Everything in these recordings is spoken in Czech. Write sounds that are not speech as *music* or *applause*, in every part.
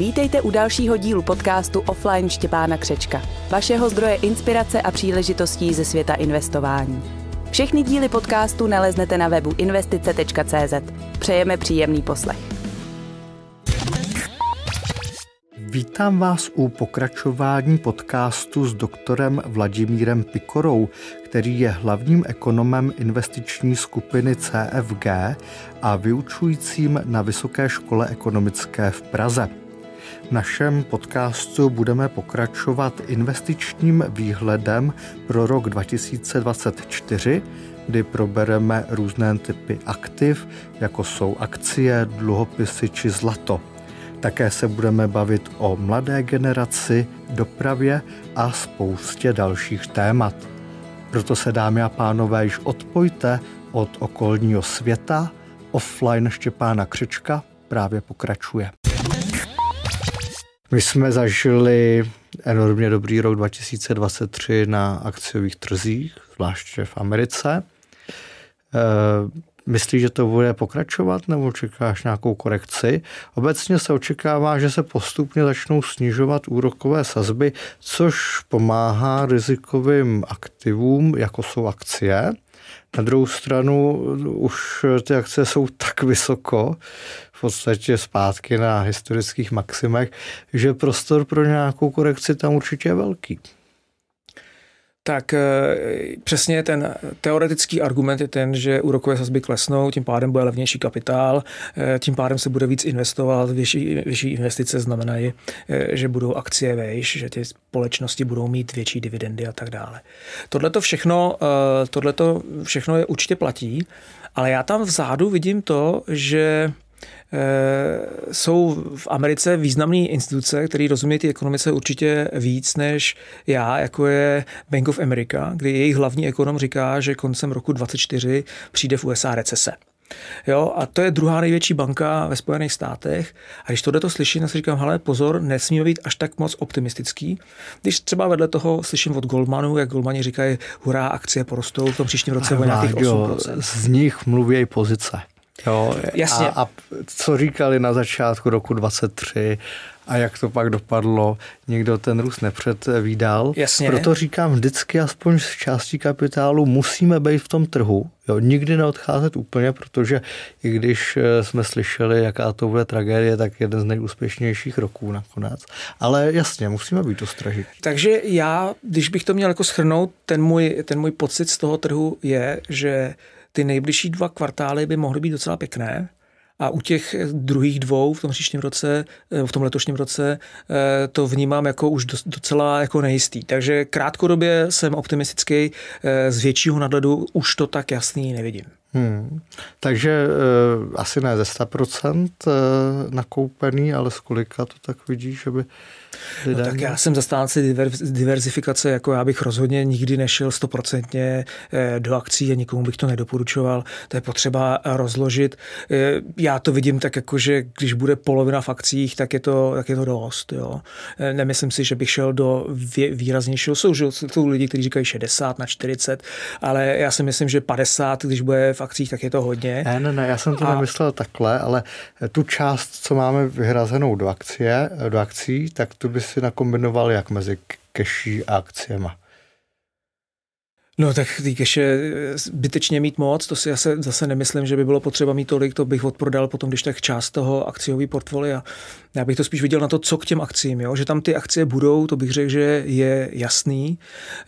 Vítejte u dalšího dílu podcastu Offline Štěpána Křečka, vašeho zdroje inspirace a příležitostí ze světa investování. Všechny díly podcastu naleznete na webu investice.cz. Přejeme příjemný poslech. Vítám vás u pokračování podcastu s doktorem Vladimírem Pikorou, který je hlavním ekonomem investiční skupiny CFG a vyučujícím na Vysoké škole ekonomické v Praze našem podcastu budeme pokračovat investičním výhledem pro rok 2024, kdy probereme různé typy aktiv, jako jsou akcie, dluhopisy či zlato. Také se budeme bavit o mladé generaci, dopravě a spoustě dalších témat. Proto se, dámy a pánové, již odpojte od okolního světa. Offline Štěpána Křečka právě pokračuje. My jsme zažili enormně dobrý rok 2023 na akciových trzích, zvláště v Americe. Eh, Myslíš, že to bude pokračovat nebo čekáš nějakou korekci? Obecně se očekává, že se postupně začnou snižovat úrokové sazby, což pomáhá rizikovým aktivům, jako jsou akcie. Na druhou stranu už ty akce jsou tak vysoko, v podstatě zpátky na historických maximech, že prostor pro nějakou korekci tam určitě je velký tak eh, přesně ten teoretický argument je ten, že úrokové sazby klesnou, tím pádem bude levnější kapitál, eh, tím pádem se bude víc investovat, větší, větší investice znamenají, eh, že budou akcie vejš, že ty společnosti budou mít větší dividendy a tak dále. Tohle to všechno, tohleto všechno je určitě platí, ale já tam vzadu vidím to, že Eh, jsou v Americe významné instituce, které rozumí ty ekonomice určitě víc než já, jako je Bank of America, kdy jejich hlavní ekonom říká, že koncem roku 2024 přijde v USA recese. Jo, a to je druhá největší banka ve Spojených státech. A když tohle to slyším, tak si říkám, hele, pozor, nesmíme být až tak moc optimistický. Když třeba vedle toho slyším od Goldmanu, jak Goldmani říkají, hurá, akcie porostou v tom příštím roce o nějakých 8%. Z nich mluví pozice. Jo, Jasně. A, a co říkali na začátku roku 23 a jak to pak dopadlo, někdo ten růst nepředvídal. Jasně. Proto říkám vždycky, aspoň z části kapitálu, musíme být v tom trhu. Jo, nikdy neodcházet úplně, protože i když eh, jsme slyšeli, jaká to bude tragédie, tak jeden z nejúspěšnějších roků nakonec. Ale jasně, musíme být ostražit. Takže já, když bych to měl jako schrnout, ten můj, ten můj pocit z toho trhu je, že ty nejbližší dva kvartály by mohly být docela pěkné. A u těch druhých dvou v tom příštím roce, eh, v tom letošním roce, eh, to vnímám jako už docela jako nejistý. Takže krátkodobě jsem optimistický, eh, z většího nadhledu už to tak jasný nevidím. Hmm. Takže asi ne ze 100% nakoupený, ale z kolika to tak vidíš, že by Lidem. No tak já jsem zastánce diverzifikace, jako já bych rozhodně nikdy nešel stoprocentně eh, do akcí a nikomu bych to nedoporučoval. To je potřeba rozložit. Eh, já to vidím tak jako, že když bude polovina v akcích, tak je to, tak je to dost. Jo. Eh, nemyslím si, že bych šel do výraznějšího. Jsou, jsou lidi, kteří říkají 60 na 40, ale já si myslím, že 50, když bude v akcích, tak je to hodně. Ne, ne, ne, já jsem to a... nemyslel takhle, ale tu část, co máme vyhrazenou do akcie, do akcí, tak tu by si nakombinoval jak mezi keší a akciemi? No tak ty keše eh, zbytečně mít moc, to si zase, zase nemyslím, že by bylo potřeba mít tolik, to bych odprodal potom, když tak část toho akciový portfolia. Já bych to spíš viděl na to, co k těm akcím, jo? že tam ty akcie budou, to bych řekl, že je jasný.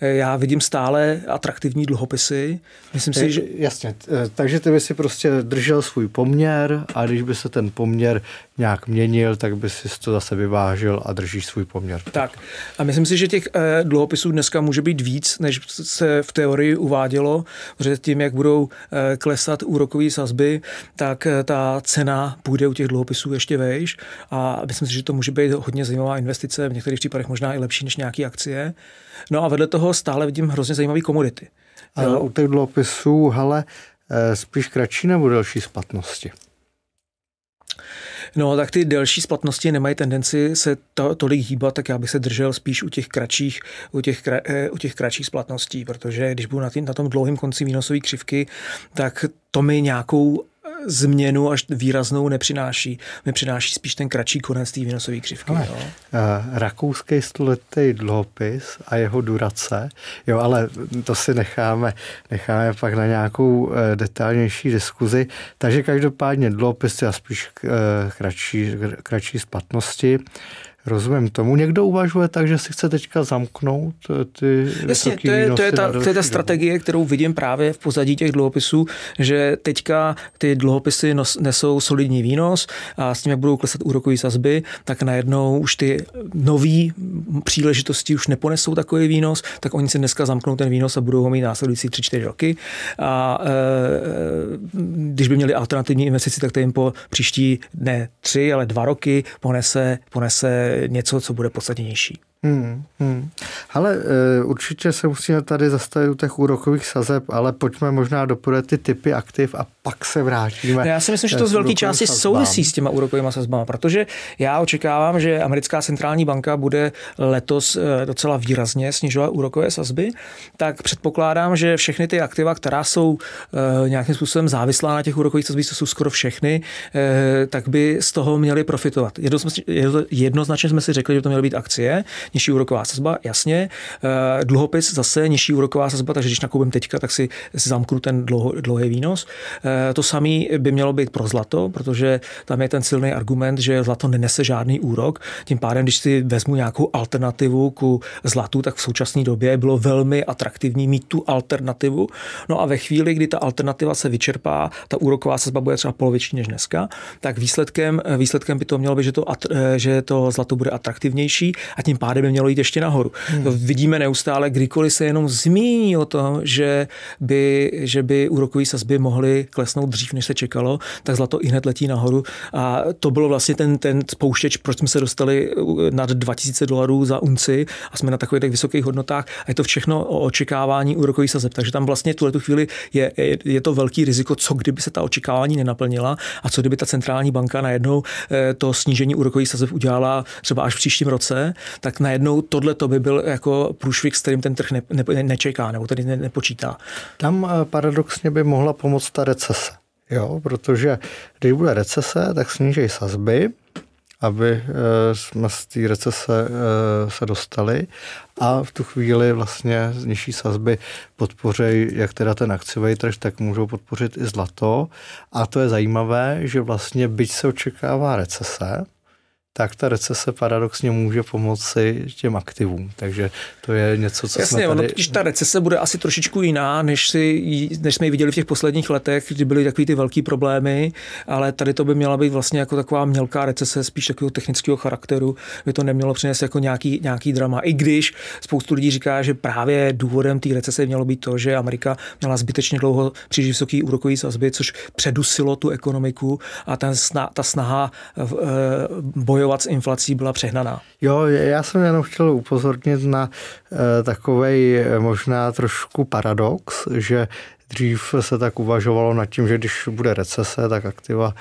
Eh, já vidím stále atraktivní dluhopisy. Myslím si, eh, že... Jasně, takže ty by si prostě držel svůj poměr a když by se ten poměr nějak měnil, tak by si to zase vyvážil a držíš svůj poměr. Tak a myslím si, že těch e, dluhopisů dneska může být víc, než se v teorii uvádělo, protože tím, jak budou e, klesat úrokové sazby, tak e, ta cena půjde u těch dluhopisů ještě vejš a myslím si, že to může být hodně zajímavá investice, v některých případech možná i lepší než nějaké akcie. No a vedle toho stále vidím hrozně zajímavé komodity. A u těch dluhopisů, hele, spíš kratší nebo delší splatnosti? No, tak ty delší splatnosti nemají tendenci se to, tolik hýbat, tak já bych se držel spíš u těch kratších, u těch, kra, eh, u těch kratších splatností, protože když budu na, tý, na tom dlouhém konci výnosové křivky, tak to mi nějakou změnu až výraznou nepřináší. Mi přináší spíš ten kratší konec té výnosové křivky. Ale, jo. Uh, rakouský stoletý dluhopis a jeho durace, jo, ale to si necháme, necháme pak na nějakou uh, detailnější diskuzi. Takže každopádně dlhopis je spíš uh, kratší, kratší splatnosti. Uh, Rozumím tomu. Někdo uvažuje tak, že si chce teďka zamknout eh, ty Jasně, to je, to, je ta, to je ta strategie, kterou vidím právě v pozadí těch dluhopisů, že teďka ty dluhopisy nos, nesou solidní výnos a s tím, jak budou klesat úrokové sazby, tak najednou už ty nové příležitosti už neponesou takový výnos, tak oni si dneska zamknou ten výnos a budou ho mít následující 3-4 roky. A e, když by měli alternativní investici, tak to jim po příští ne 3, ale 2 roky ponese, ponese něco, co bude podstatnější. Hmm, hmm. Ale e, určitě se musíme tady zastavit u těch úrokových sazeb, ale pojďme možná doporučit ty typy aktiv a pak se vrátíme. No já si myslím, že to z velké části sazbám. souvisí s těma úrokovými sazbama, protože já očekávám, že americká centrální banka bude letos eh, docela výrazně snižovat úrokové sazby, tak předpokládám, že všechny ty aktiva, která jsou e, nějakým způsobem závislá na těch úrokových sazbách, jsou skoro všechny, e, tak by z toho měly profitovat. jednoznačně jsme si řekli, že to měly být akcie nižší úroková sazba, jasně. Eh, dluhopis zase nižší úroková sazba, takže když nakoupím teďka, tak si, zamknu ten dlouho, dlouhý výnos. Eh, to samé by mělo být pro zlato, protože tam je ten silný argument, že zlato nenese žádný úrok. Tím pádem, když si vezmu nějakou alternativu ku zlatu, tak v současné době bylo velmi atraktivní mít tu alternativu. No a ve chvíli, kdy ta alternativa se vyčerpá, ta úroková sazba bude třeba poloviční než dneska, tak výsledkem, výsledkem by to mělo být, že to, eh, že to zlato bude atraktivnější a tím pádem by mělo jít ještě nahoru. Hmm. To vidíme neustále, kdykoliv se jenom zmíní o tom, že by, že by úrokové sazby mohly klesnout dřív, než se čekalo, tak zlato i hned letí nahoru. A to bylo vlastně ten, ten spouštěč, proč jsme se dostali nad 2000 dolarů za unci a jsme na takových tak vysokých hodnotách. A je to všechno o očekávání úrokových sazeb. Takže tam vlastně tuhle tu chvíli je, je, je to velký riziko, co kdyby se ta očekávání nenaplnila a co kdyby ta centrální banka najednou eh, to snížení úrokových sazeb udělala třeba až v příštím roce, tak na najednou tohle to by byl jako průšvih, s kterým ten trh ne, ne, nečeká nebo tady ne, nepočítá. Tam eh, paradoxně by mohla pomoct ta recese. Jo, protože když bude recese, tak snížej sazby, aby eh, jsme z té recese eh, se dostali a v tu chvíli vlastně z nižší sazby podpoří jak teda ten akciový trh, tak můžou podpořit i zlato. A to je zajímavé, že vlastně byť se očekává recese, tak ta recese paradoxně může pomoci těm aktivům. Takže to je něco, co Jasně, jsme tady... Jasně, ta recese bude asi trošičku jiná, než, si, než jsme ji viděli v těch posledních letech, kdy byly takové ty velké problémy, ale tady to by měla být vlastně jako taková mělká recese, spíš takového technického charakteru, by to nemělo přinést jako nějaký, nějaký drama. I když spoustu lidí říká, že právě důvodem té recese mělo být to, že Amerika měla zbytečně dlouho příliš vysoký úrokový sazby, což předusilo tu ekonomiku a ten, ta snaha eh, boje bojovat s inflací byla přehnaná. Jo, já jsem jenom chtěl upozornit na e, eh, takový eh, možná trošku paradox, že Dřív se tak uvažovalo nad tím, že když bude recese, tak aktiva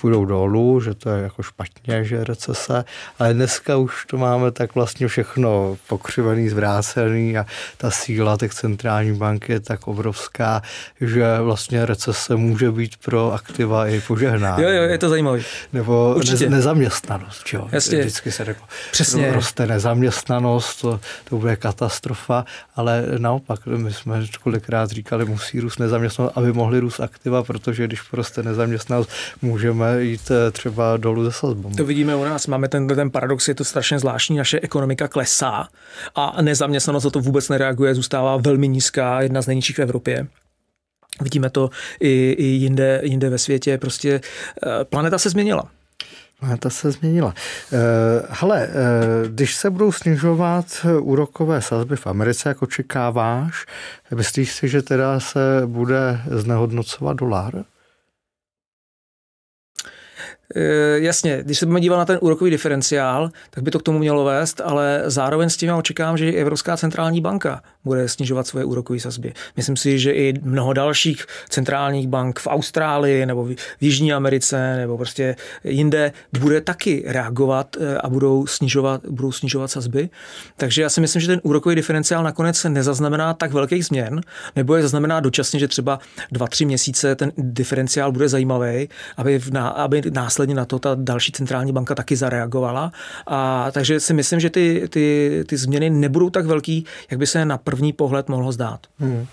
půjdou dolů, že to je jako špatně, že recese, ale dneska už to máme tak vlastně všechno pokřivený, zvrácený a ta síla těch centrální banky je tak obrovská, že vlastně recese může být pro aktiva i požehnání. Jo, jo, je to zajímavé. Nebo Určitě. ne, nezaměstnanost, jo. Jasně. Vždycky se řeklo, Přesně. roste nezaměstnanost, to, to bude katastrofa, ale naopak, my jsme kolikrát říkali, musí růst nezaměstnanost, aby mohly růst aktiva, protože když prostě nezaměstnanost, může můžeme jít eh, třeba dolů ze sazbou. To vidíme u nás, máme ten, ten paradox, je to strašně zvláštní, naše ekonomika klesá a nezaměstnanost na to vůbec nereaguje, zůstává velmi nízká, jedna z nejnižších v Evropě. Vidíme to i, i jinde, jinde ve světě, prostě eh, planeta se změnila. Ta se změnila. Eh, hele, když se budou snižovat úrokové sazby v Americe, jak očekáváš, myslíš si, že teda se bude znehodnocovat dolar? Eh, jasně, když se budeme dívat na ten úrokový diferenciál, tak by to k tomu mělo vést, ale zároveň s tím já očekávám, že i Evropská centrální banka bude snižovat svoje úrokové sazby. Myslím si, že i mnoho dalších centrálních bank v Austrálii nebo v Jižní Americe nebo prostě jinde bude taky reagovat eh, a budou snižovat, budou snižovat sazby. Takže já si myslím, že ten úrokový diferenciál nakonec se nezaznamená tak velkých změn, nebo je zaznamená dočasně, že třeba 2-3 měsíce ten diferenciál bude zajímavý, aby, v, aby následně následně na to ta další centrální banka taky zareagovala. A, takže si myslím, že ty, ty, ty změny nebudou tak velký, jak by se na první pohled mohlo zdát. Hmm.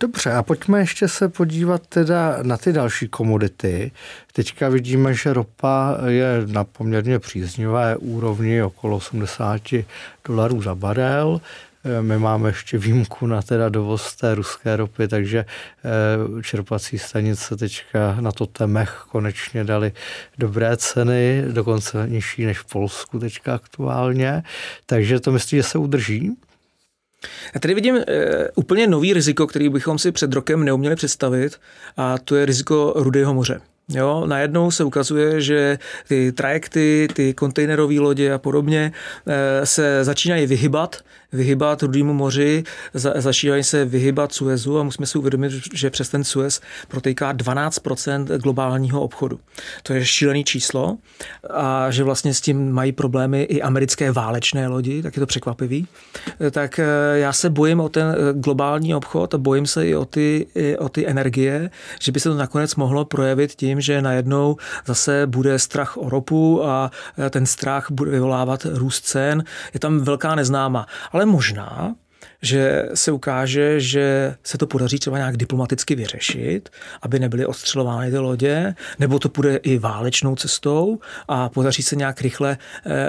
Dobře, a pojďme ještě se podívat teda na ty další komodity. Teďka vidíme, že ropa je na poměrně příznivé úrovni okolo 80 dolarů za barel. Eh, my máme ještě výjimku na teda dovoz té ruské ropy, takže eh, čerpací stanice teďka na to temech konečně dali dobré ceny, dokonce nižší než v Polsku teďka aktuálně. Takže to myslím, že se udrží. Já tady vidím e, úplně nový riziko, který bychom si před rokem neuměli představit, a to je riziko Rudého moře. Jo, najednou se ukazuje, že ty trajekty, ty kontejnerové lodě a podobně se začínají vyhybat vyhybat Rudýmu moři, za, zašíleně se vyhybat Suezu a musíme si uvědomit, že přes ten Suez protejká 12 globálního obchodu. To je šílený číslo a že vlastně s tím mají problémy i americké válečné lodi, tak je to překvapivý. Tak eh, já se bojím o ten eh, globální obchod a bojím se i o ty, i o ty energie, že by se to nakonec mohlo projevit tím, že najednou zase bude strach o ropu a eh, ten strach bude vyvolávat růst cen. Je tam velká neznáma. Ale ale možná že se ukáže, že se to podaří třeba nějak diplomaticky vyřešit, aby nebyly ostřelovány ty lodě, nebo to půjde i válečnou cestou a podaří se nějak rychle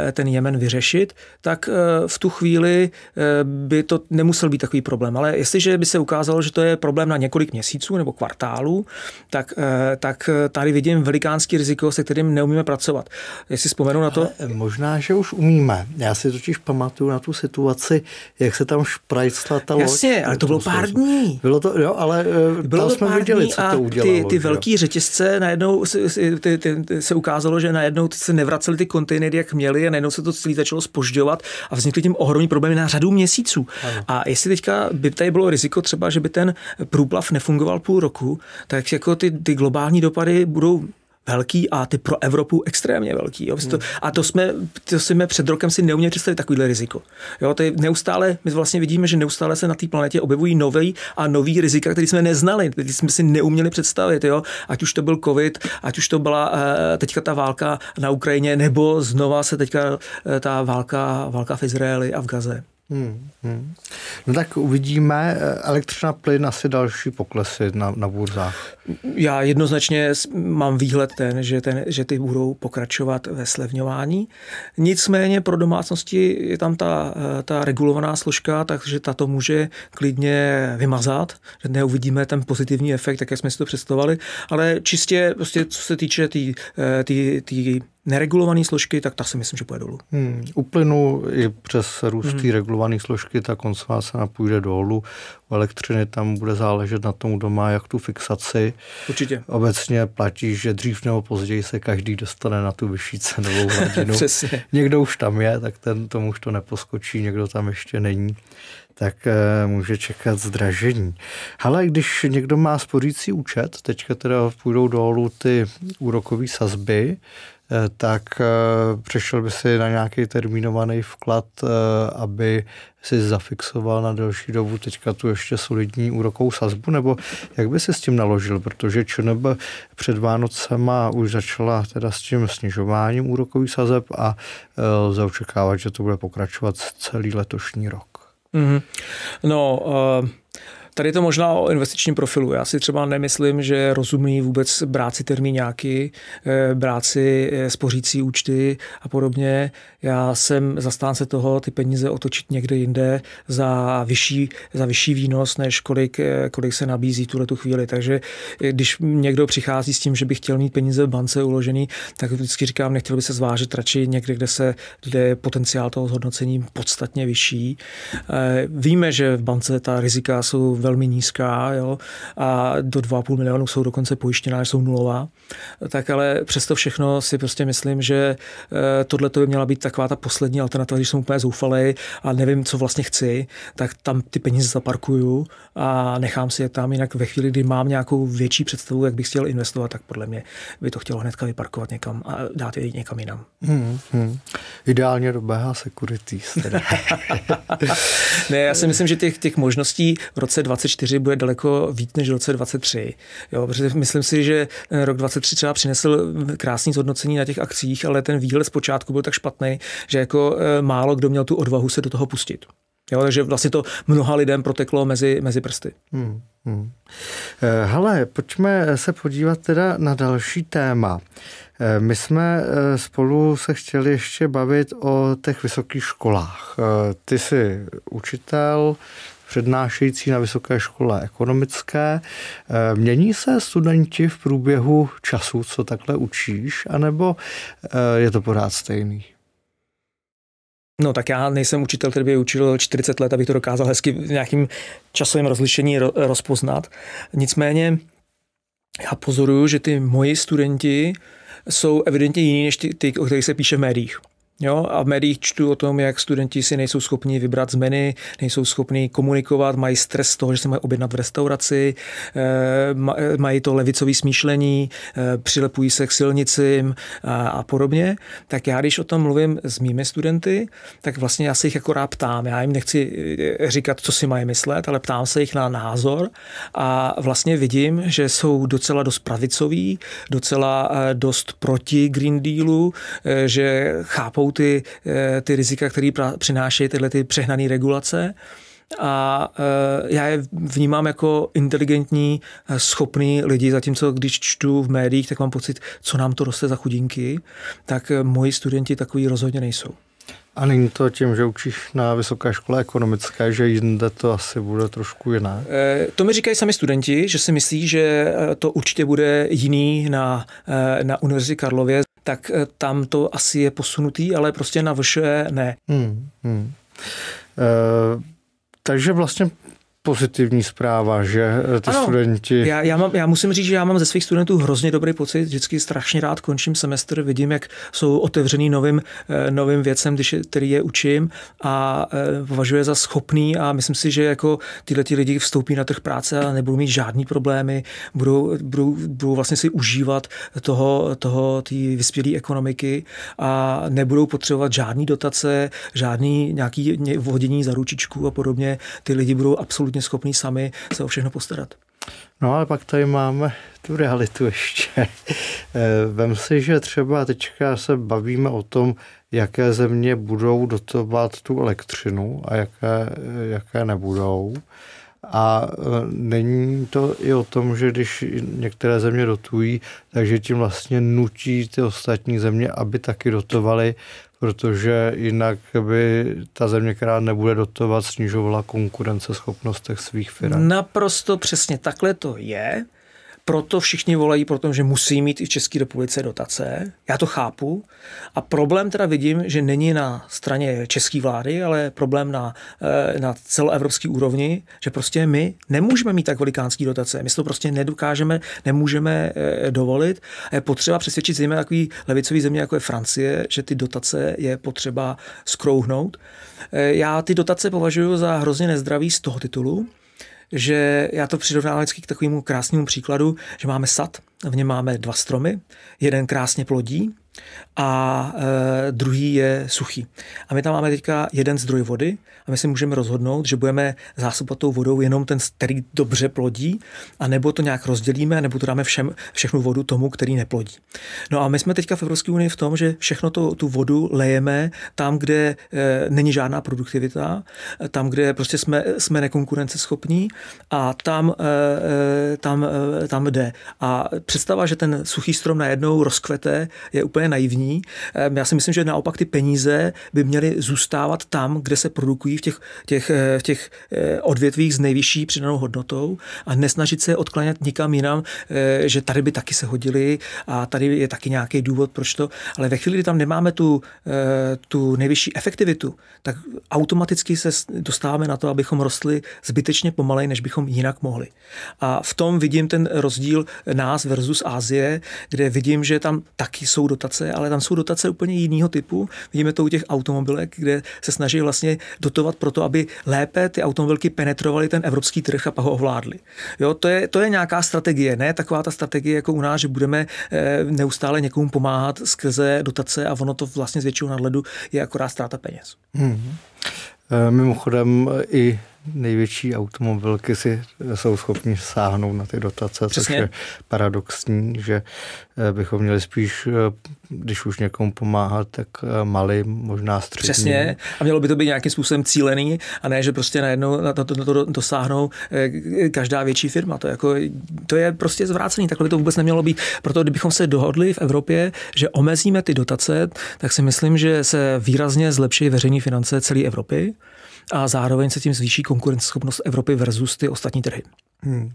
eh, ten Jemen vyřešit, tak eh, v tu chvíli eh, by to nemusel být takový problém. Ale jestliže by se ukázalo, že to je problém na několik měsíců nebo kvartálů, tak, tak tady vidím velikánský riziko, se kterým neumíme pracovat. Jestli vzpomenu na to... Ale možná, že už umíme. Já si totiž pamatuju na tu situaci, jak se tam špra zrajcla ta loď. Jasně, ale to bylo pár dní. Bylo to, jo, ale eh, bylo to jsme pár viděli, dní co to udělalo. Ty, ty velké řetězce najednou se, ty, ty, se ukázalo, že najednou se nevracely ty kontejnery, jak měly a najednou se to celé začalo spožďovat a vznikly tím ohromní problémy na řadu měsíců. Ano. A jestli teďka by tady bylo riziko třeba, že by ten průplav nefungoval půl roku, tak jako ty, ty globální dopady budou velký a ty pro Evropu extrémně velký. Jo. Prostě to, a to jsme, to jsme před rokem si neuměli představit takovýhle riziko. Jo, to je neustále, my vlastně vidíme, že neustále se na té planetě objevují nové a nový rizika, které jsme neznali, které jsme si neuměli představit. Jo. Ať už to byl covid, ať už to byla eh, teďka ta válka na Ukrajině, nebo znova se teďka eh, ta válka, válka v Izraeli a v Gaze. Hmm, hmm. No tak uvidíme. Eh, elektřina, plyn, asi další poklesy na, na burzách. Já jednoznačně mám výhled ten že, ten, že ty budou pokračovat ve slevňování. Nicméně pro domácnosti je tam ta, eh, ta regulovaná složka, takže ta to může klidně vymazat, že neuvidíme ten pozitivní efekt, tak jak jsme si to představovali, ale čistě prostě co se týče tý, eh, tý, tý neregulované složky, tak ta si myslím, že půjde dolů. Hmm, u plynu i přes růst hmm. regulované složky ta koncová se napůjde dolů. U elektřiny tam bude záležet na tom, kdo má jak tu fixaci. Určitě. Obecně platí, že dřív nebo později se každý dostane na tu vyšší cenovou *laughs* hladinu. Přesně. Někdo už tam je, tak ten tomu už to neposkočí, někdo tam ještě není tak eh, může čekat zdražení. Ale když někdo má spořící účet, teďka teda půjdou dolů ty úrokové sazby, Eh, tak eh, přešel by si na nějaký termínovaný vklad, eh, aby si zafixoval na delší dobu teďka tu ještě solidní úrokovou sazbu, nebo jak by si s tím naložil, protože ČNB před Vánocema už začala teda s tím snižováním úrokových sazeb a lze očekávat, že to bude pokračovat celý letošní rok. Mm-hmm. No, uh... Tady je to možná o investičním profilu. Já si třeba nemyslím, že rozumí vůbec brát si termíňáky, eh, brát si eh, spořící účty a podobně. Já jsem zastánce toho, ty peníze otočit někde jinde za vyšší, za vyšší výnos, než kolik, eh, kolik se nabízí tuhle tu chvíli. Takže když někdo přichází s tím, že by chtěl mít peníze v bance uložený, tak vždycky říkám, nechtěl by se zvážit radši někde, kde, se, kde je potenciál toho zhodnocení podstatně vyšší. Víme, že v bance ta rizika jsou velmi nízká jo, a do 2,5 milionů jsou dokonce pojištěná, jsou nulová, tak ale přesto všechno si prostě myslím, že eh, tohle by měla být taková ta poslední alternativa, když jsem úplně zoufalý a nevím, co vlastně chci, tak tam ty peníze zaparkuju a nechám si je tam. Jinak ve chvíli, kdy mám nějakou větší představu, jak bych chtěl investovat, tak podle mě by to chtělo hnedka vyparkovat někam a dát je někam jinam. Hmm, hmm. Ideálně do BH Securities. *laughs* ne, já si myslím, že těch, těch možností v roce 20 24 bude daleko víc než v roce 23. Jo, protože myslím si, že eh, rok 23 třeba přinesl krásný zhodnocení na těch akcích, ale ten výhled zpočátku byl tak špatný, že jako eh, málo kdo měl tu odvahu se do toho pustit. Jo, takže vlastně to mnoha lidem proteklo mezi, mezi prsty. Hmm, hmm. Eh, pojďme se podívat teda na další téma. My jsme spolu se chtěli ještě bavit o těch vysokých školách. Ty jsi učitel, přednášející na Vysoké škole ekonomické. Eh, mění se studenti v průběhu času, co takhle učíš, anebo eh, je to pořád stejný? No tak já nejsem učitel, který by učil 40 let, abych to dokázal hezky v nějakým časovém rozlišení rozpoznat. Nicméně já pozoruju, že ty moji studenti jsou evidentně jiní než ty, ty o kterých se píše v médiích. Jo, a v médiích čtu o tom, jak studenti si nejsou schopni vybrat z menu, nejsou schopni komunikovat, mají stres z toho, že se mají objednat v restauraci, eh, eh, mají to levicové smýšlení, eh, přilepují se k silnicím a podobně. Tak já, když o tom mluvím s mými studenty, tak vlastně já se jich jako rád ptám. Já jim nechci říkat, co si mají myslet, ale ptám se jich na názor a vlastně vidím, že jsou docela dost pravicoví, docela dost proti Green Dealu, že chápou chápou ty, eh, ty rizika, které přinášejí tyhle ty přehnané regulace a eh, já je vnímám jako inteligentní, eh, schopný lidi, zatímco když čtu v médiích, tak mám pocit, co nám to roste za chudinky, tak moji studenti takový rozhodně nejsou. A není to tím, že učíš na vysoké škole ekonomické, že jinde to asi bude trošku jiné? To mi říkají sami studenti, že si myslí, že to určitě bude jiný na, na Univerzitě Karlově tak eh, tam to asi je posunutý, ale prostě na vše ne. Hmm, hmm. E, takže vlastně pozitivní zpráva, že eh, ty ano, studenti... Já, já, mám, já musím říct, že já mám ze svých studentů hrozně dobrý pocit, vždycky strašně rád končím semestr, vidím, jak jsou otevřený novým, eh, novým věcem, když, který je učím a eh, považuje za schopný a myslím si, že jako tyhle ty lidi vstoupí na trh práce a nebudou mít žádný problémy, budou, budou, budou vlastně si užívat toho, toho té vyspělé ekonomiky a nebudou potřebovat žádný dotace, žádný nějaký vodění za ručičku a podobně. Ty lidi budou absolutně absolutně schopní sami se o všechno postarat. No ale pak tady máme tu realitu ještě. *laughs* Eh, vem si, že třeba teďka se bavíme o tom, jaké země budou dotovat tu elektřinu a jaké, jaké nebudou. A eh, není to i o tom, že když některé země dotují, takže tím vlastně nutí ty ostatní země, aby taky dotovaly, protože jinak by ta země, která nebude dotovat, snižovala konkurenceschopnost těch svých firm. Naprosto přesně takhle to je. Proto všichni volají pro tom, že musí mít i v České republice dotace. Já to chápu. A problém teda vidím, že není na straně české vlády, ale problém na, eh, na celoevropské úrovni, že prostě my nemůžeme mít tak velikánský dotace. My si to prostě nedokážeme, nemůžeme eh, dovolit. A je potřeba přesvědčit zejména takový levicový země, jako je Francie, že ty dotace je potřeba skrouhnout. Eh, já ty dotace považuji za hrozně nezdravý z toho titulu, že já to přirovnávám vždycky k takovému krásnému příkladu, že máme sad, v něm máme dva stromy, jeden krásně plodí, a e, druhý je suchý. A my tam máme teďka jeden zdroj vody a my si můžeme rozhodnout, že budeme zásobovat tou vodou jenom ten, který dobře plodí, a nebo to nějak rozdělíme, nebo to dáme všem, všechnu vodu tomu, který neplodí. No a my jsme teďka v Evropské unii v tom, že všechno to, tu vodu lejeme tam, kde e, není žádná produktivita, tam, kde prostě jsme, jsme nekonkurenceschopní a tam, e, e tam, e, tam jde. A představa, že ten suchý strom najednou rozkvete, je úplně úplně naivní. Já si myslím, že naopak ty peníze by měly zůstávat tam, kde se produkují v těch, těch, eh, v těch eh, odvětvích s nejvyšší přidanou hodnotou a nesnažit se odklanět nikam jinam, eh, že tady by taky se hodili a tady je taky nějaký důvod, proč to. Ale ve chvíli, kdy tam nemáme tu, tu nejvyšší efektivitu, tak automaticky se dostáváme na to, abychom rostli zbytečně pomalej, než bychom jinak mohli. A v tom vidím ten rozdíl nás versus Asie, kde vidím, že tam taky jsou dotace dotace, ale tam jsou dotace úplně jiného typu. Vidíme to u těch automobilek, kde se snaží vlastně dotovat proto, aby lépe ty automobilky penetrovaly ten evropský trh a pak ho ovládly. Jo, to je, to je nějaká strategie, ne taková ta strategie jako u nás, že budeme eh, neustále někomu pomáhat skrze dotace a ono to vlastně z většího nadhledu je akorát ztráta peněz. Hmm. Eh, mimochodem eh, i největší automobilky si jsou schopni sáhnout na ty dotace, Přesně. což je paradoxní, že eh, bychom měli spíš, eh, když už někomu pomáhat, tak eh, malý, možná střední. Přesně a mělo by to být nějakým způsobem cílený a ne, že prostě najednou na to, na to dosáhnou každá větší firma. To, jako, to je prostě zvrácený, takhle by to vůbec nemělo být. Proto kdybychom se dohodli v Evropě, že omezíme ty dotace, tak si myslím, že se výrazně zlepší veřejné finance celé Evropy a zároveň se tím zvýší konkurenceschopnost Evropy versus ty ostatní trhy. Hmm.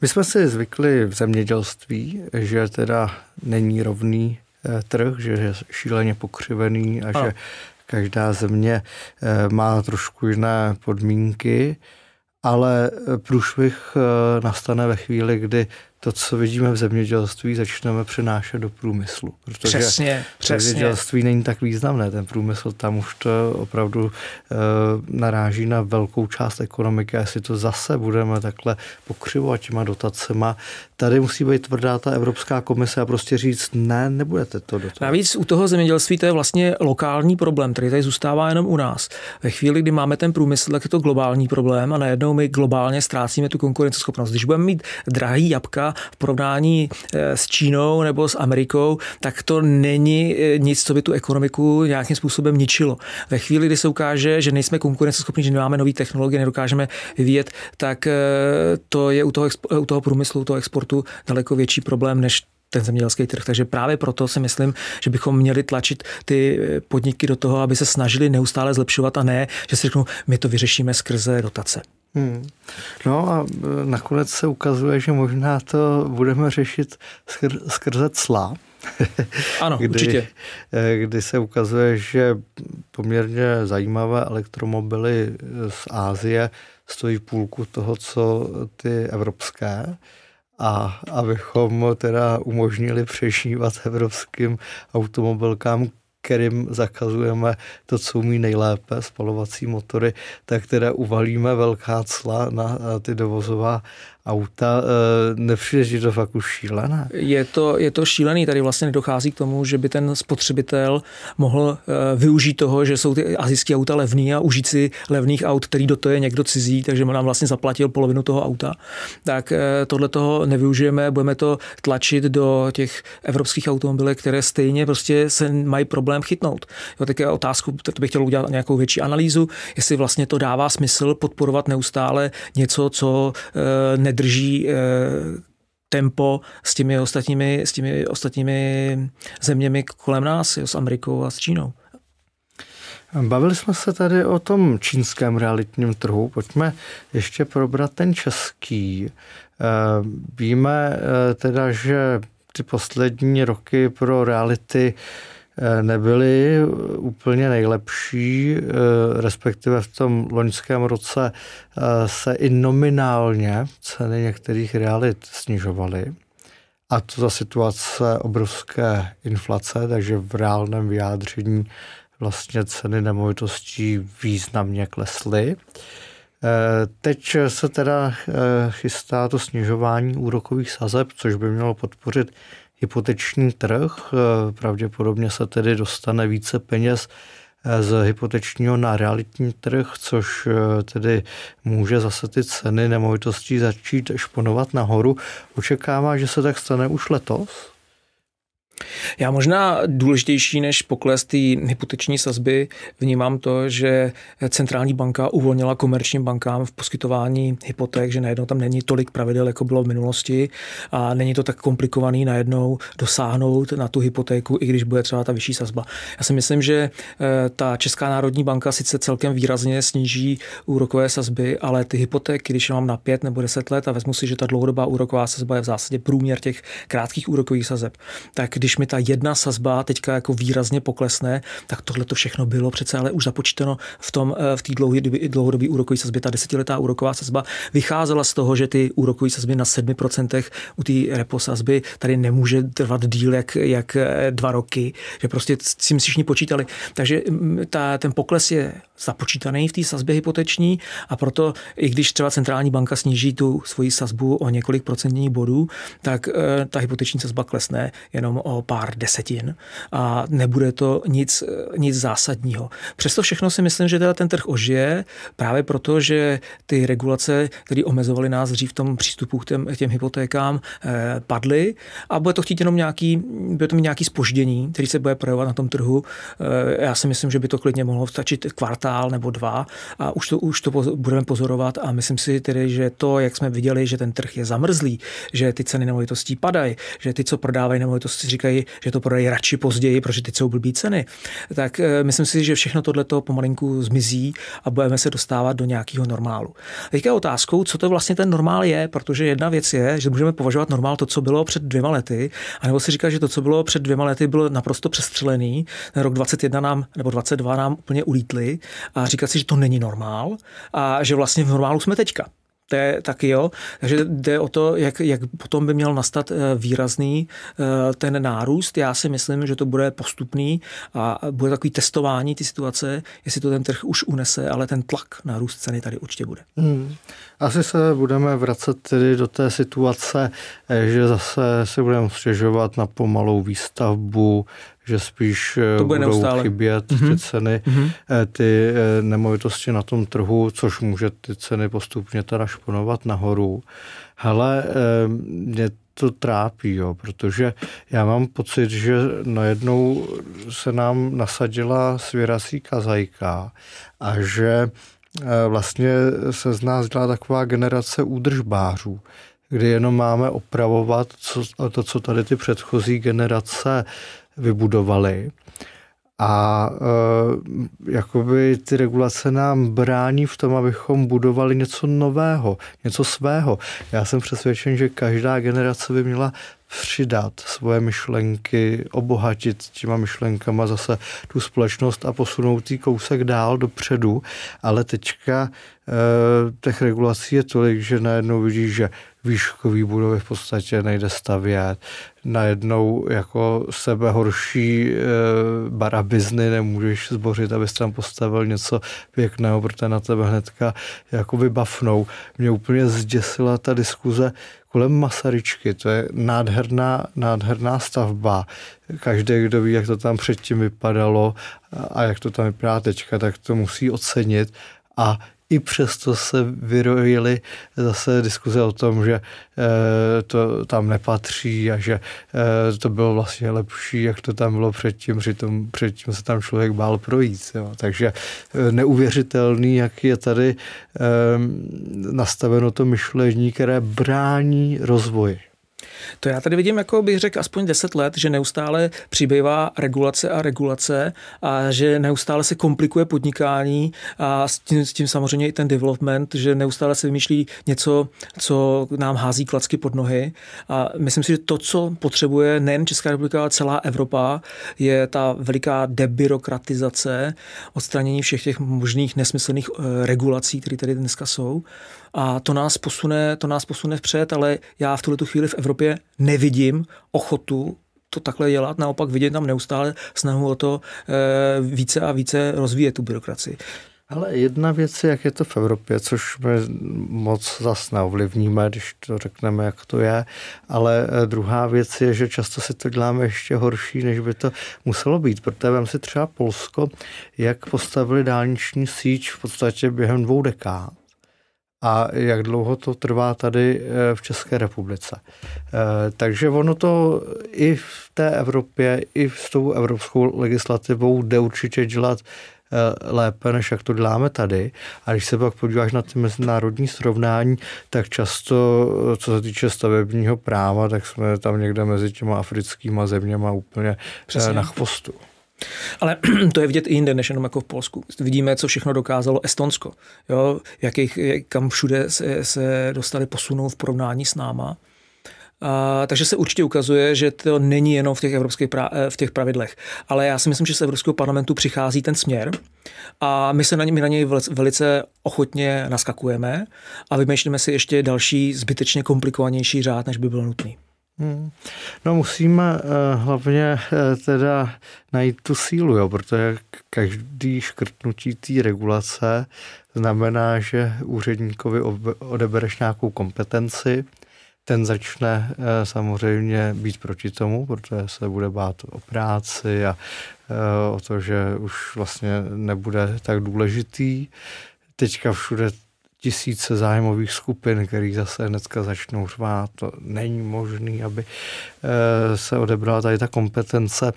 My jsme si zvykli v zemědělství, že teda není rovný eh, trh, že je šíleně pokřivený a, a. že každá země eh, má trošku jiné podmínky, ale eh, průšvih nastane ve chvíli, kdy to, co vidíme v zemědělství, začneme přenášet do průmyslu. Protože přesně, přesně. zemědělství není tak významné, ten průmysl tam už to opravdu e, naráží na velkou část ekonomiky a jestli to zase budeme takhle pokřivovat těma dotacema, tady musí být tvrdá ta Evropská komise a prostě říct, ne, nebudete to toho. Navíc u toho zemědělství to je vlastně lokální problém, který tady zůstává jenom u nás. Ve chvíli, kdy máme ten průmysl, tak je to globální problém a najednou my globálně ztrácíme tu konkurenceschopnost. Když budeme mít drahý jabka, v porovnání eh, s Čínou nebo s Amerikou, tak to není eh, nic, co by tu ekonomiku nějakým způsobem ničilo. Ve chvíli, kdy se ukáže, že nejsme konkurenceschopní, že nemáme nové technologie, nedokážeme vyvíjet, tak eh, to je u toho, u toho průmyslu, u toho exportu daleko větší problém, než ten zemědělský trh. Takže právě proto si myslím, že bychom měli tlačit ty podniky do toho, aby se snažili neustále zlepšovat a ne, že si řeknou, my to vyřešíme skrze dotace. Hmm. No a e, nakonec se ukazuje, že možná to budeme řešit skr- skrze cla. *laughs* ano, kdy, určitě. E, kdy se ukazuje, že poměrně zajímavé elektromobily z Ázie stojí půlku toho, co ty evropské a abychom teda umožnili přežívat evropským automobilkám kterým zakazujeme to, co umí nejlépe, spalovací motory, tak teda uvalíme velká cla na eh, ty dovozová auta eh, nepřijde ti to fakt už šílené? Je to, je to šílený, tady vlastně nedochází k tomu, že by ten spotřebitel mohl eh, využít toho, že jsou ty azijské auta levný a užít si levných aut, který do toho je někdo cizí, takže nám vlastně zaplatil polovinu toho auta. Tak eh, tohle toho nevyužijeme, budeme to tlačit do těch evropských automobilek, které stejně prostě se mají problém chytnout. Jo, tak je otázku, to bych chtěl udělat nějakou větší analýzu, jestli vlastně to dává smysl podporovat neustále něco, co ne nedrží eh, tempo s těmi ostatními, s těmi ostatními zeměmi kolem nás, jo, s Amerikou a s Čínou. Bavili jsme se tady o tom čínském realitním trhu, pojďme ještě probrat ten český. Eh, víme eh, teda, že ty poslední roky pro reality Eh, nebyly eh, úplně nejlepší, eh, respektive v tom loňském roce se i nominálně ceny některých realit snižovaly. A to za situace obrovské inflace, takže v reálném vyjádření vlastně ceny nemovitostí významně klesly. Teď se teda chystá to snižování úrokových sazeb, což by mělo podpořit hypoteční trh. Eh, pravděpodobně se tedy dostane více peněz eh, z hypotečního na realitní trh, což eh, tedy může zase ty ceny nemovitostí začít šponovat nahoru. Očekává, že se tak stane už letos? Já možná důležitější než pokles té hypoteční sazby vnímám to, že centrální banka uvolnila komerčním bankám v poskytování hypoték, že najednou tam není tolik pravidel, jako bylo v minulosti a není to tak komplikovaný najednou dosáhnout na tu hypotéku, i když bude třeba ta vyšší sazba. Já si myslím, že eh, ta Česká národní banka sice celkem výrazně sníží úrokové sazby, ale ty hypotéky, když mám na 5 nebo 10 let a vezmu si, že ta dlouhodobá úroková sazba je v zásadě průměr těch krátkých úrokových sazeb, tak když když mi ta jedna sazba teďka jako výrazně poklesne, tak tohle to všechno bylo přece ale už započteno v tom eh, v té dlouhodobé úrokové sazbě. Ta desetiletá úroková sazba vycházela z toho, že ty úrokové sazby na 7% u té repo sazby tady nemůže trvat díl jak, jak eh, dva roky, že prostě s tím si všichni počítali. Takže mm, ta, ten pokles je započítaný v té sazbě hypoteční a proto, i když třeba centrální banka sníží tu svoji sazbu o několik procentních bodů, tak eh, ta hypoteční sazba klesne jenom o pár desetin a nebude to nic, nic zásadního. Přesto všechno si myslím, že teda ten trh ožije právě proto, že ty regulace, které omezovaly nás dřív v tom přístupu k těm, k těm hypotékám, eh, padly a bude to chtít jenom nějaký, bude to mít nějaký spoždění, který se bude projevovat na tom trhu. Eh, já si myslím, že by to klidně mohlo stačit kvartál nebo dva a už to, už to budeme pozorovat a myslím si tedy, že to, jak jsme viděli, že ten trh je zamrzlý, že ty ceny nemovitostí padají, že ty, co prodávají nemovitosti, říkají, že to prodají radši později, protože teď jsou blbý ceny. Tak eh, myslím si, že všechno tohle pomalinku zmizí a budeme se dostávat do nějakého normálu. Teďka je otázkou, co to vlastně ten normál je, protože jedna věc je, že můžeme považovat normál to, co bylo před dvěma lety, anebo si říká, že to, co bylo před dvěma lety, bylo naprosto přestřelený. Ten rok 21 nám, nebo 22 nám úplně ulítli a říkat si, že to není normál a že vlastně v normálu jsme teďka je taky jo. Takže jde o to, jak, jak potom by měl nastat eh, výrazný eh, ten nárůst. Já si myslím, že to bude postupný a bude takový testování ty situace, jestli to ten trh už unese, ale ten tlak na růst ceny tady určitě bude. Hmm. Asi se budeme vracet tedy do té situace, eh, že zase se budeme stěžovat na pomalou výstavbu, že spíš eh, to bude budou neustále. chybět mm-hmm. ty mhm. ceny, mm-hmm. ty eh, nemovitosti na tom trhu, což může ty ceny postupně teda šponovat nahoru. Hele, mě to trápí, jo, protože já mám pocit, že najednou se nám nasadila svěrací kazajka a že vlastně se z nás dělá taková generace údržbářů, kdy jenom máme opravovat co, to, co tady ty předchozí generace vybudovali. A e, jakoby ty regulace nám brání v tom, abychom budovali něco nového, něco svého. Já jsem přesvědčen, že každá generace by měla přidat svoje myšlenky, obohatit těma myšlenkama zase tu společnost a posunout ji kousek dál dopředu, ale teďka e, těch regulací je tolik, že najednou vidíš, že výškový budovy v podstatě nejde stavět, najednou jako sebe horší e, eh, barabizny nemůžeš zbořit, abys tam postavil něco pěkného, protože na tebe hnedka jako vybafnou. Mě úplně zděsila ta diskuze, kolem Masaryčky. To je nádherná, nádherná stavba. Každý, kdo ví, jak to tam předtím vypadalo a jak to tam vypadá teďka, tak to musí ocenit. A i přesto se vyrojily zase diskuze o tom, že eh, to tam nepatří a že eh, to bylo vlastně lepší, jak to tam bylo předtím, přitom předtím se tam člověk bál projít. Jo. Takže eh, neuvěřitelný, jak je tady nastaveno to myšlení, které brání rozvoji. To já tady vidím, jako bych řekl, aspoň 10 let, že neustále přibývá regulace a regulace a že neustále se komplikuje podnikání a s tím, s tím samozřejmě i ten development, že neustále se vymýšlí něco, co nám hází klacky pod nohy. A myslím si, že to, co potřebuje nejen Česká republika, ale celá Evropa, je ta veliká debyrokratizace, odstranění všech těch možných nesmyslných eh, regulací, které tady dneska jsou a to nás posune, to nás posune vpřed, ale já v tuhle chvíli v Evropě nevidím ochotu to takhle dělat, naopak vidět tam neustále snahu o to e, více a více rozvíjet tu byrokracii. Ale jedna věc je, jak je to v Evropě, což my moc zas neovlivníme, když to řekneme, jak to je, ale eh, druhá věc je, že často si to děláme ještě horší, než by to muselo být, protože vem si třeba Polsko, jak postavili dálniční síť v podstatě během dvou dekád a jak dlouho to trvá tady eh, v České republice. Eh, takže ono to i v té Evropě, i s tou evropskou legislativou jde určitě dělat eh, lépe, než jak to děláme tady. A když se pak podíváš na ty mezinárodní srovnání, tak často, co se týče stavebního práva, tak jsme tam někde mezi těma africkýma zeměma úplně Přesně. na chvostu. Ale *clears throat* to je vidět i jinde, než jenom jako v Polsku. Vidíme, co všechno dokázalo Estonsko. Jo? Jakých, kam všude se, se dostali posunou v porovnání s náma. A, takže se určitě ukazuje, že to není jenom v těch evropských pra, eh, v těch pravidlech. Ale já si myslím, že z Evropského parlamentu přichází ten směr a my se na, něj, my na něj velice ochotně naskakujeme a vymýšlíme si ještě další zbytečně komplikovanější řád, než by byl nutný. Hmm. No musíme eh, hlavně eh, teda najít tu sílu, jo, protože každý škrtnutí té regulace znamená, že úředníkovi odebereš nějakou kompetenci, ten začne eh, samozřejmě být proti tomu, protože se bude bát o práci a o to, že už vlastně nebude tak důležitý. Teďka všude tisíce zájmových skupin, který zase dneska začnou řvát. To není možný, aby eh, se odebrala tady ta kompetence.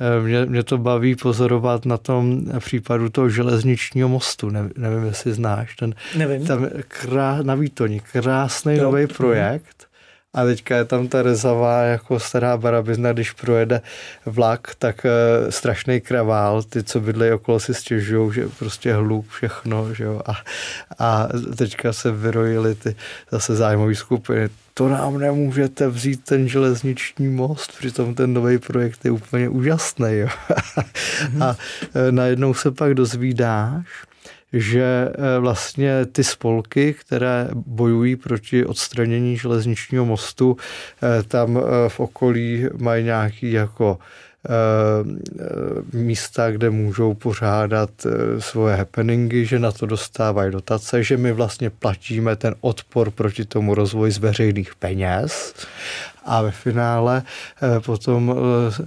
Eh, mě, mě to baví pozorovat na tom na případu toho železničního mostu. Ne, nevím, jestli znáš ten. Nevím. Tam krá, na Výtoni krásný nový mhm. projekt a teďka je tam ta rezavá jako stará barabizna, když projede vlak, tak e, strašný kravál, ty, co bydlejí okolo, si stěžují, že prostě hluk všechno, že jo, a, a teďka se vyrojily ty zase zájmové skupiny, to nám nemůžete vzít ten železniční most, přitom ten nový projekt je úplně úžasný. Jo? *laughs* a mhm. eh, najednou se pak dozvídáš, že eh, vlastně ty spolky, které bojují proti odstranění železničního mostu, eh, tam eh, v okolí mají nějaký jako místa, kde můžou pořádat svoje happeningy, že na to dostávají dotace, že my vlastně platíme ten odpor proti tomu rozvoji z veřejných peněz a ve finále potom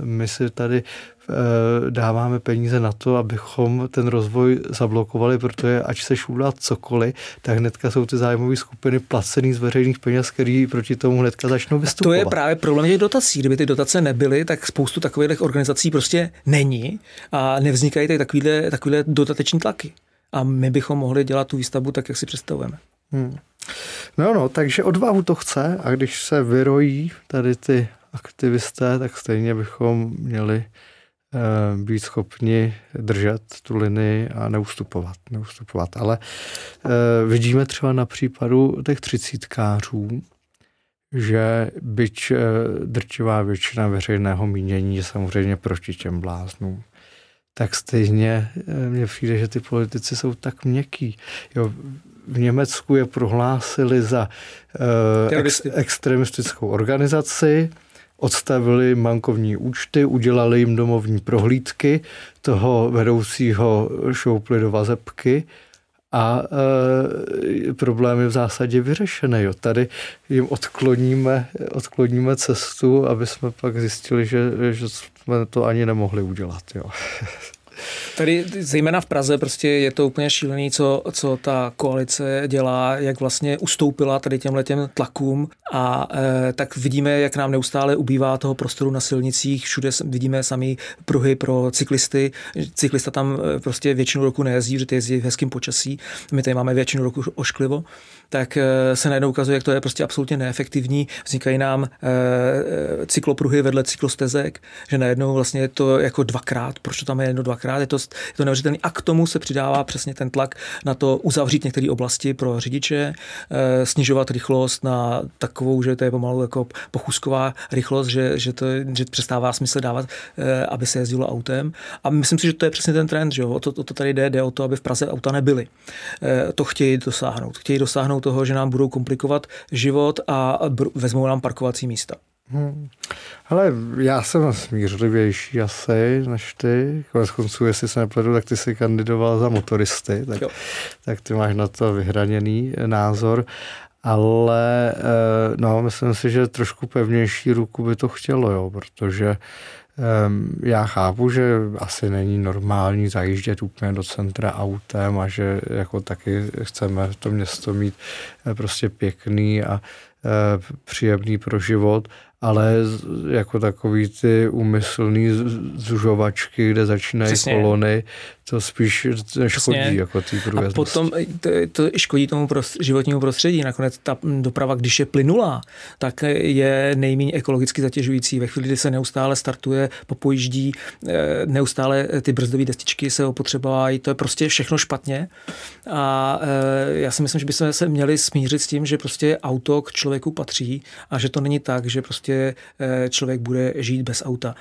my si tady Eh, dáváme peníze na to, abychom ten rozvoj zablokovali, protože ať se šůlá cokoliv, tak hnedka jsou ty zájmové skupiny placený z veřejných peněz, který proti tomu hnedka začnou vystupovat. A to je právě problém těch dotací. Kdyby ty dotace nebyly, tak spoustu takových organizací prostě není a nevznikají tady takovýhle, takovýhle dotateční tlaky. A my bychom mohli dělat tu výstavbu tak, jak si představujeme. Hmm. No, no, takže odvahu to chce a když se vyrojí tady ty aktivisté, tak stejně bychom měli Eh, být schopni držet tu linii a neustupovat. neustupovat. Ale eh, vidíme třeba na případu těch třicítkářů, že byť eh, drtivá většina veřejného mínění je samozřejmě proti těm bláznům, tak stejně mně přijde, že ty politici jsou tak měkký. Jo, v Německu je prohlásili za uh, ex, extremistickou organizaci, odstavili bankovní účty, udělali jim domovní prohlídky, toho vedoucího šoupli do vazebky a e, problém je v zásadě vyřešený. Jo. Tady jim odkloníme, odkloníme cestu, aby jsme pak zjistili, že, že jsme to ani nemohli udělat. Jo. *laughs* Tady zejména v Praze prostě je to úplně šílený, co, co ta koalice dělá, jak vlastně ustoupila tady těmhle těm tlakům a e, tak vidíme, jak nám neustále ubývá toho prostoru na silnicích, všude vidíme samý pruhy pro cyklisty, cyklista tam e, prostě většinu roku nejezdí, protože jezdí v hezkém počasí, my tady máme většinu roku ošklivo, tak e, se najednou ukazuje, jak to je prostě absolutně neefektivní, vznikají nám e, e, cyklopruhy vedle cyklostezek, že najednou vlastně je to jako dvakrát, proč to tam je jedno dvakrát, tenkrát, je to, je to neuvěřitelný. A k tomu se přidává přesně ten tlak na to uzavřít některé oblasti pro řidiče, eh, snižovat rychlost na takovou, že to je pomalu jako pochůzková rychlost, že, že, to, že přestává smysl dávat, eh, aby se jezdilo autem. A myslím si, že to je přesně ten trend, že jo? O, to, o to tady jde, jde o to, aby v Praze auta nebyly. Eh, to chtějí dosáhnout. Chtějí dosáhnout toho, že nám budou komplikovat život a vezmou nám parkovací místa. Hmm. Ale já jsem smířlivější asi než ty. Konec konců, jestli se nepledu, tak ty jsi kandidoval za motoristy, tak, tak ty máš na to vyhraněný eh, názor. Ale eh, no, myslím si, že trošku pevnější ruku by to chtělo, jo, protože ehm, já chápu, že asi není normální zajíždět úplně do centra autem a že jako taky chceme to město mít eh, prostě pěkný a příjemný pro život, ale jako takový ty úmyslný zužovačky, kde začínají Přesně. kolony, to spíš škodí Jasně. jako ty A potom e, to, to škodí tomu prost, životnímu prostředí. Nakonec ta doprava, když je plynulá, tak je nejméně ekologicky zatěžující. Ve chvíli, kdy se neustále startuje, popojíždí, e, neustále ty brzdové destičky se opotřebovají, to je prostě všechno špatně. A e, já si myslím, že bychom se měli smířit s tím, že prostě auto k člověku patří a že to není tak, že prostě člověk bude žít bez auta.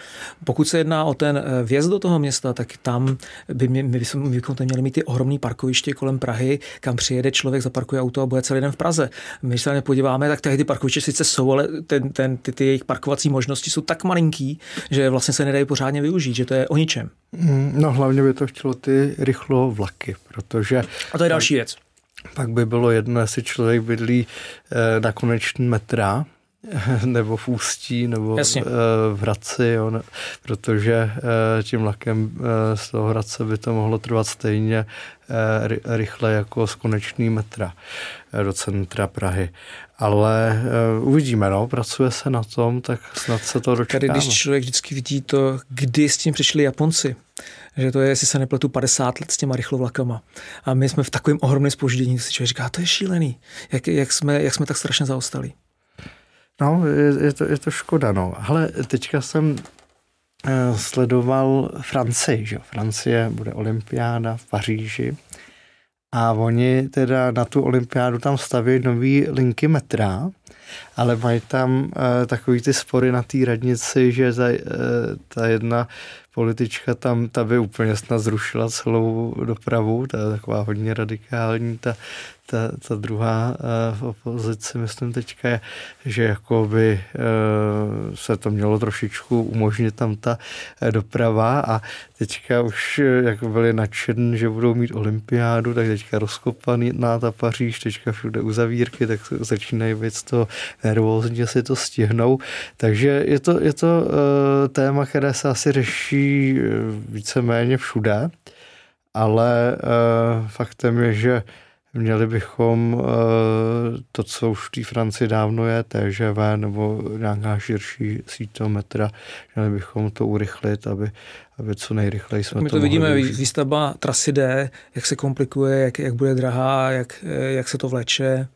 Pokud se jedná o ten vjezd do toho města, tak tam by my, my, bychom, my bychom tam měli mít ty ohromné parkoviště kolem Prahy, kam přijede člověk, zaparkuje auto a bude celý den v Praze. My se na podíváme, tak tehdy ty parkoviště sice jsou, ale ten, ten, ty, ty jejich parkovací možnosti jsou tak malinký, že vlastně se nedají pořádně využít, že to je o ničem. Mm, no hlavně by to chtělo ty rychlo vlaky, protože... A to je další věc. Pak by bylo jedno, jestli člověk bydlí eh, na konečný metra, *laughs* nebo v Ústí, nebo Jasně. Eh, v Hradci, jo, ne, protože eh, tím lakem eh, z toho Hradce by to mohlo trvat stejně rychle jako z konečný metra do centra Prahy. Ale uvidíme, no, pracuje se na tom, tak snad se to dočkáme. Tady, když člověk vždycky vidí to, kdy s tím přišli Japonci, že to je, jestli se nepletu, 50 let s těma rychlovlakama. A my jsme v takovém ohromném spoždění, si člověk říká, to je šílený, jak, jak, jsme, jak jsme tak strašně zaostali. No, je, je, to, je to škoda, no. Ale teďka jsem uh, sledoval Francii, že Francie bude olympiáda v Paříži a oni teda na tu olympiádu tam staví nový linky metra, ale mají tam uh, takový ty spory na té radnici, že ta, uh, eh, ta jedna politička tam, ta by úplně snad zrušila celou dopravu, ta je taková hodně radikální, ta, ta, ta druhá eh, v opozice, myslím teďka, je, že jako by eh, se to mělo trošičku umožnit tam ta eh, doprava a teďka už jako byli nadšen, že budou mít olympiádu, tak teďka rozkopaný na ta Paříž, teďka všude uzavírky, tak začínají věc to nervózní, že si to stihnou. Takže je to, je to téma, které se asi řeší víceméně všude, ale faktem je, že Měli bychom eh, to, co už v té Francii dávno je, TGV nebo nějaká širší síť metra, měli bychom to urychlit, aby, aby co nejrychleji jsme My to, to vidíme, využít. výstavba trasy D, jak se komplikuje, jak, jak bude drahá, jak, jak se to vleče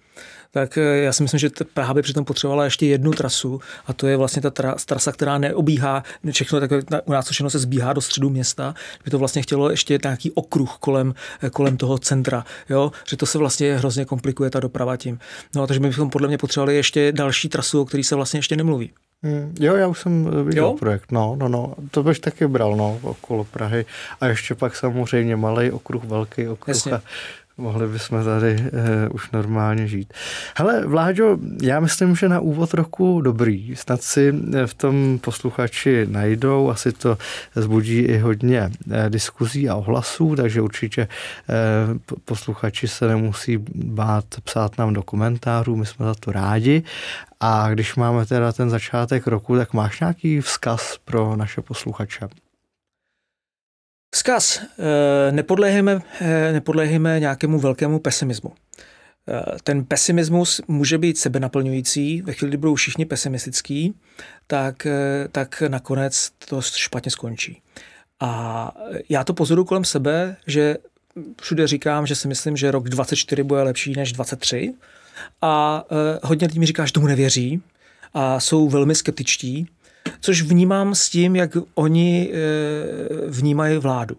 tak eh, já si myslím, že Praha by přitom potřebovala ještě jednu trasu a to je vlastně ta trasa, která neobíhá, všechno tak u nás všechno se zbíhá do středu města, by to vlastně chtělo ještě nějaký okruh kolem, eh, kolem toho centra, jo? že to se vlastně hrozně komplikuje ta doprava tím. No a takže my bychom podle mě potřebovali ještě další trasu, o který se vlastně ještě nemluví. Hmm. jo, já už jsem eh, viděl jo? projekt, no, no, no, to bych taky bral, no, okolo Prahy a ještě pak samozřejmě malý okruh, velký okruh. Jasně. A Mohli bychom tady eh, už normálně žít. Hele, Vláďo, já myslím, že na úvod roku dobrý. Snad si eh, v tom posluchači najdou, asi to zbudí i hodně eh, diskuzí a ohlasů, takže určitě eh, posluchači se nemusí bát psát nám do komentářů, my jsme za to rádi. A když máme teda ten začátek roku, tak máš nějaký vzkaz pro naše posluchače? Vzkaz, eh, nepodléhejme, eh, nepodléhejme nějakému velkému pesimismu. Eh, ten pesimismus může být sebenaplňující, ve chvíli, kdy budou všichni pesimistický, tak, tak nakonec to špatně skončí. A já to pozoruju kolem sebe, že všude říkám, že si myslím, že rok 24 bude lepší než 23 a hodně lidí mi říká, že tomu nevěří a jsou velmi skeptičtí což vnímám s tím, jak oni eh, vnímají vládu.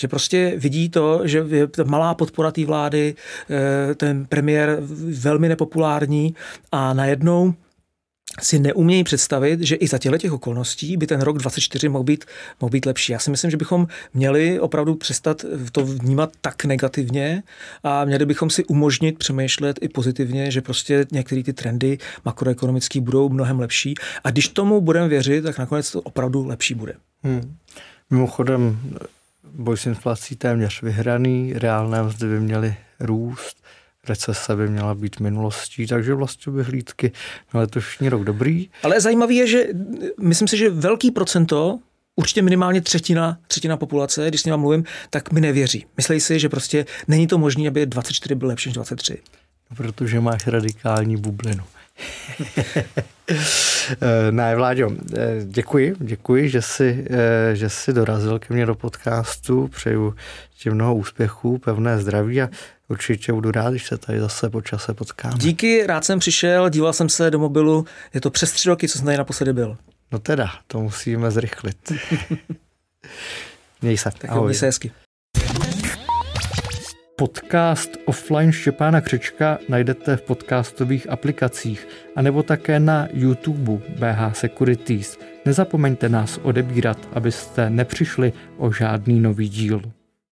Že prostě vidí to, že je malá podpora té vlády, eh, ten premiér velmi nepopulární a najednou si neumějí představit, že i za těle těch okolností by ten rok 24 mohl být, mohl být lepší. Já si myslím, že bychom měli opravdu přestat eh, to vnímat tak negativně a měli bychom si umožnit přemýšlet i pozitivně, že prostě některé ty trendy makroekonomické budou mnohem lepší a když tomu budeme věřit, tak nakonec to opravdu lepší bude. Hmm. Mimochodem, boj s inflací téměř vyhraný, reálné mzdy by měly růst recese by měla být minulostí, takže vlastně hlídky na letošní rok dobrý. Ale zajímavé je, že myslím si, že velký procento určitě minimálně třetina, třetina populace, když s ním mluvím, tak mi nevěří. Myslí si, že prostě není to možné, aby 24 byl lepší než 23. No, protože máš radikální bublinu. *laughs* Eh, ne, Vláďo, eh, děkuji, děkuji, že jsi, eh, že jsi dorazil ke mně do podcastu. Přeju ti mnoho úspěchů, pevné zdraví a určitě budu rád, když se tady zase po čase potkáme. Díky, rád jsem přišel, díval jsem se do mobilu, je to přes tři roky, co jsem tady naposledy byl. No teda, to musíme zrychlit. *laughs* Měj se. Tak ahoj. jo, měj se hezky. Podcast offline Štěpána Křečka najdete v podcastových aplikacích anebo také na YouTube BH Securities. Nezapomeňte nás odebírat, abyste nepřišli o žádný nový díl.